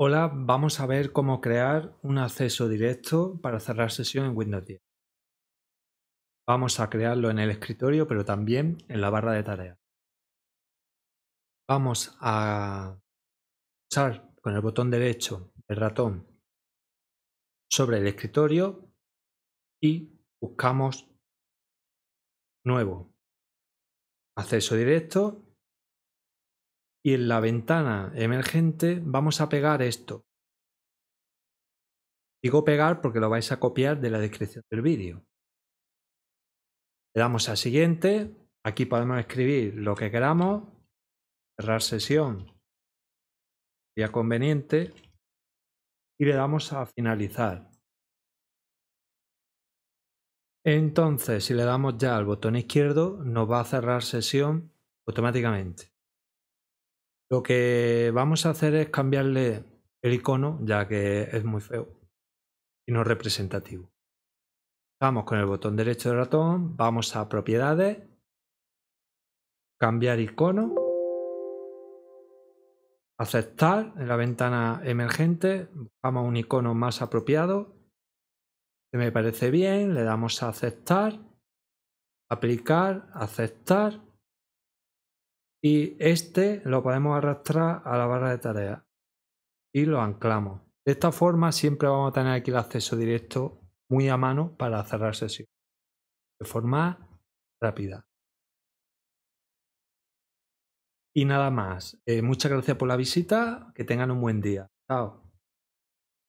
Hola, vamos a ver cómo crear un acceso directo para cerrar sesión en Windows 10. Vamos a crearlo en el escritorio, pero también en la barra de tareas. Vamos a usar con el botón derecho del ratón sobre el escritorio y buscamos nuevo, acceso directo y en la ventana emergente vamos a pegar esto. Digo pegar porque lo vais a copiar de la descripción del vídeo. Le damos a siguiente, aquí podemos escribir lo que queramos, cerrar sesión, sería conveniente, y le damos a finalizar. Entonces, si le damos ya al botón izquierdo, nos va a cerrar sesión automáticamente. Lo que vamos a hacer es cambiarle el icono, ya que es muy feo y no representativo. Vamos con el botón derecho del ratón, vamos a propiedades, cambiar icono, aceptar en la ventana emergente, buscamos un icono más apropiado, que me parece bien, le damos a aceptar, aplicar, aceptar, y este lo podemos arrastrar a la barra de tareas y lo anclamos. De esta forma siempre vamos a tener aquí el acceso directo muy a mano para cerrar sesión. De forma rápida. Y nada más. Eh, muchas gracias por la visita. Que tengan un buen día. Chao.